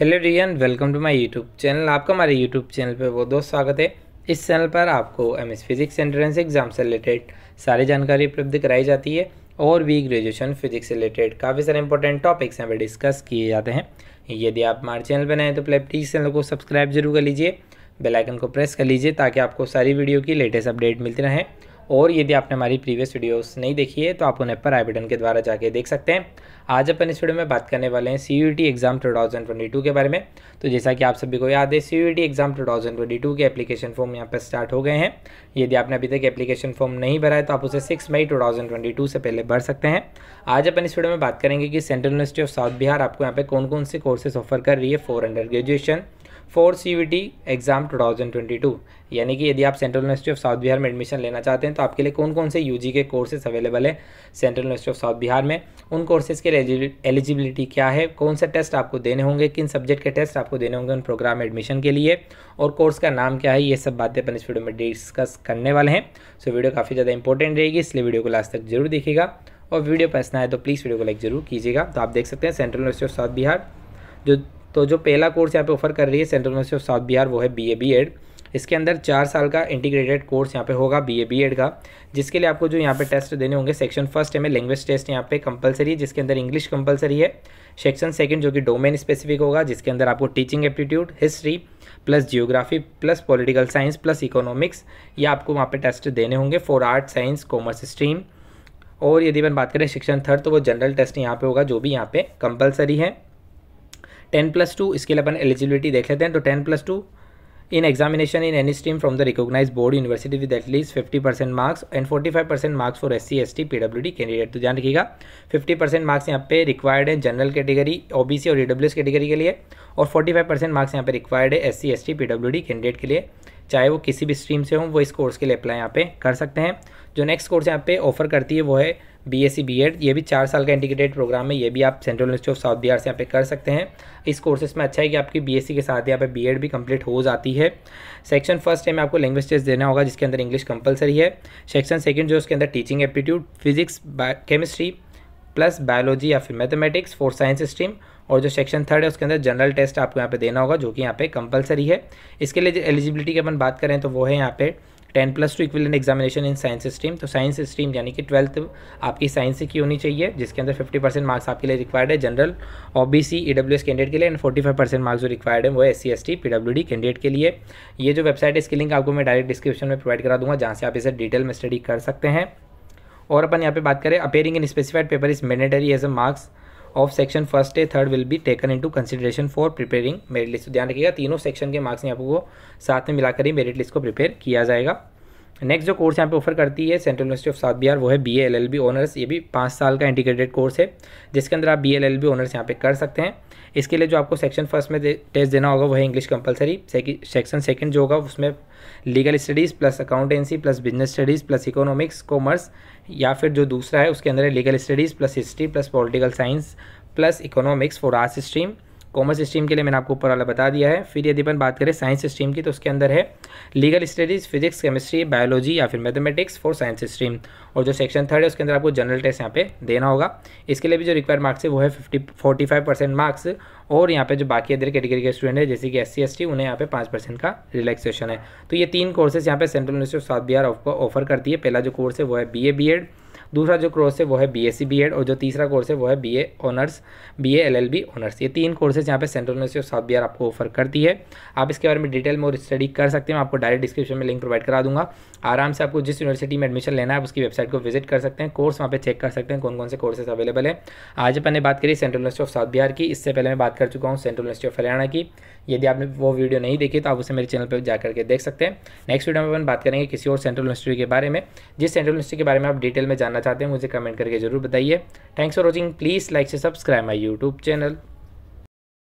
hello डियन welcome to my YouTube channel आपका हमारे यूट्यूब चैनल पर बहुत बहुत स्वागत है इस चैनल पर आपको M S physics entrance exam से रिलेटेड सारी जानकारी उपलब्ध कराई जाती है और भी ग्रेजुएशन फिजिक्स से रिलेटेड काफ़ी सारे इंपॉर्टेंट टॉपिक्स यहाँ पर डिस्कस किए जाते हैं यदि आप हमारे चैनल पर नए तो प्लीज़ चैनल को सब्सक्राइब जरूर कर लीजिए बेलाइकन को प्रेस कर लीजिए ताकि आपको सारी वीडियो की लेटेस्ट अपडेट मिलती रहें और यदि आपने हमारी प्रीवियस वीडियोस नहीं देखी है तो आप उन्हें पर आई के द्वारा जाके देख सकते हैं आज अपन इस वीडियो में बात करने वाले हैं सी एग्ज़ाम 2022 के बारे में तो जैसा कि आप सभी को याद है सी एग्ज़ाम 2022 के एप्लीकेशन फॉर्म यहाँ पर स्टार्ट हो गए हैं यदि आपने अभी तक एप्लीकेशन फॉर्म नहीं भरा है तो आप उसे सिक्स मई टू से पहले भर सकते हैं आज अपन इस वीडियो में बात करेंगे कि central university of south Bihar आपको यहाँ पर कौन कौन से कोर्सेज ऑफर कर रही है four under graduation four C V T exam two thousand twenty two यानी कि यदि आप central university of south Bihar में एडमिशन लेना चाहते हैं तो आपके लिए कौन कौन से यू जी के कोर्सेज अवेलेबल है central university of south Bihar में उन कोर्सेज़ के एलिजिबिलिटी क्या है कौन से टेस्ट आपको देने होंगे किन सब्जेक्ट के टेस्ट आपको देने होंगे उन प्रोग्राम एडमिशन के लिए और कोर्स का नाम क्या है ये सब बातें अपन इस वीडियो में डिस्कस करने वाले हैं सो वीडियो काफ़ी ज़्यादा इंपॉर्टेंट रहेगी इसलिए वीडियो को लास्ट तक जरूर देखिएगा और वीडियो पसंद आए तो प्लीज़ वीडियो को लाइक ज़रूर कीजिएगा तो आप देख सकते हैं central university of south Bihar जो तो जो पहला कोर्स यहाँ पे ऑफर कर रही है central university of south Bihar वो है बी ए बी एड इसके अंदर चार साल का इंटीग्रेटेड कोर्स यहाँ पे होगा बी ए बी एड का जिसके लिए आपको जो यहाँ पे टेस्ट देने होंगे सेक्शन फर्स्ट है में लैंग्वेज टेस्ट यहाँ पे कंपलसरी है जिसके अंदर इंग्लिश कंपलसरी है सेक्शन सेकंड जो कि डोमेन स्पेसिफिक होगा जिसके अंदर आपको teaching aptitude history plus geography plus political science plus economics ये आपको वहाँ पर टेस्ट देने होंगे for art science commerce stream और यदि मैं बात करें सेक्शन थर्ड तो वो जनरल टेस्ट यहाँ पे होगा जो भी यहाँ पे कंपलसरी है टेन प्लस टू इसके लिए अपन एलिजिबिलिटी देख लेते हैं तो ten plus two in examination in any stream from the recognise board university with at least fifty percent marks and forty five percent marks for S C S T W D candidate तो ध्यान रखिएगा fifty percent marks यहाँ पे required है general category O B C और E W S category के लिए और फोर्टी फाइव परसेंट मार्क्स यहाँ पे रिक्वायर्ड है S C S T P W D candidate के लिए चाहे वो किसी भी स्ट्रीम से हों वो इस कोर्स के लिए अप्लाई यहाँ पे कर सकते हैं जो नेक्स्ट कोर्स यहाँ पे ऑफर करती है वो है B S C B Ed ये भी चार साल का इंटीग्रेटेड प्रोग्राम है ये भी आप central university of south Bihar से यहाँ पे कर सकते हैं इस कोर्सेस में अच्छा है कि आपकी बी एस सी के साथ यहाँ पे बी एड भी कंप्लीट हो जाती है सेक्शन फर्स्ट मैं आपको लैंग्वेज टेस्ट देना होगा जिसके अंदर इंग्लिश कंपलसरी है सेक्शन सेकेंड जो उसके अंदर teaching aptitude physics chemistry plus biology या फिर मैथमेटिक्स फॉर साइंस स्ट्रीम और जो सेक्शन थर्ड है उसके अंदर जनरल टेस्ट आपको यहाँ पे देना होगा जो कि यहाँ पे कंपलसरी है इसके लिए एलिजिबिलिटी की अपन बात करें तो वो है यहाँ पे ten plus two equivalent examination in science stream तो साइंस स्ट्रीम यानी कि ट्वेल्थ आपकी साइंस से की होनी चाहिए जिसके अंदर फिफ्टी परसेंट मार्क्स आपके लिए रिक्वायर्ड है general O B C E W S candidate के लिए and forty five percent marks जो रिक्वायर्ड है वो S C S T P W D candidate के लिए ये जो वेबसाइट है इसकी लिंक आपको मैं डायरेक्ट डिस्क्रिप्शन में प्रोवाइड करा दूंगा जहाँ से आप इसे डिटेल में स्टडी कर सकते हैं और अपन यहाँ पे बात करें appearing in specified paper is mandatory as a marks of section first a third will be taken into consideration for preparing merit list ध्यान रखिएगा तीनों सेक्शन के मार्क्स यहाँ आपको साथ में मिलाकर ही मेरिट लिस्ट को प्रिपेयर किया जाएगा नेक्स्ट जो कोर्स यहाँ पे ऑफर करती है central university of south Bihar वो है बी एल बी ऑनर्स ये भी पाँच साल का इंटीग्रेटेड कोर्स है जिसके अंदर आप B L L B honours यहाँ पे कर सकते हैं इसके लिए जो आपको सेक्शन फर्स्ट में टेस्ट देना होगा वह इंग्लिश कंपलसरी सेक्शन सेकंड जो होगा उसमें legal studies plus accountancy plus business studies plus economics commerce या फिर जो दूसरा है उसके अंदर है legal studies plus history plus political science plus economics for arts stream commerce stream के लिए मैंने आपको ऊपर वाला बता दिया है फिर यदि अपन बात करें साइंस स्ट्रीम की तो उसके अंदर है legal studies physics chemistry biology या फिर मैथमेटिक्स फॉर साइंस स्ट्रीम और जो सेक्शन थर्ड है उसके अंदर आपको जनरल टेस्ट यहाँ पे देना होगा इसके लिए भी जो रिक्वायर मार्क्स है वो है fifty forty five percent marks और यहाँ पे जो बाकी अदर कैटेगरी के स्टूडेंट है जैसे कि एस सी उन्हें यहाँ पे पाँच परसेंट का रिलैक्सेशन है तो ये तीन कोर्सेज यहाँ पे central university of south Bihar offer करती है पहला जो कोर्स है वो है बी ए दूसरा जो कोर्स है वो है बी एस e और जो तीसरा कोर्स है वो है बी एनर्स honours B L L B honours ये तीन कोर्सेज यहाँ पे central university of south Bihar आपको ऑफर करती है आप इसके बारे में डिटेल में और स्टडी कर सकते हैं आपको डायरेक्ट डिस्क्रिप्शन में लिंक प्रोवाइड करा दूंगा आराम से आपको जिस यूनिवर्सिटी में एडमिशन लेना है आप उसकी वेबसाइट को विजिट कर सकते हैं कोर्स वहाँ पे चेक कर सकते हैं कौन कौन से कोर्सेज अवेलेबल है आज अपने बात करी central university of south Bihar की इससे पहले मैं बात कर चुका हूँ सेंट्रल यूनिवर्सिटी ऑफ हरियाणा की यदि आपने वो वीडियो नहीं देखी तो आप उसे मेरे चैनल पर जाकर के देख सकते हैं नेक्स्ट वीडियो में अपन बात करेंगे किसी और सेंट्रल यूनिवर्सिटी के बारे में जिस सेंट्रल यूनिवर्सिटी के बारे में आप डिटेल में जानना करना चाहते हैं मुझे कमेंट करके जरूर बताइए thanks for watching please like से सब्सक्राइब माई यूट्यूब चैनल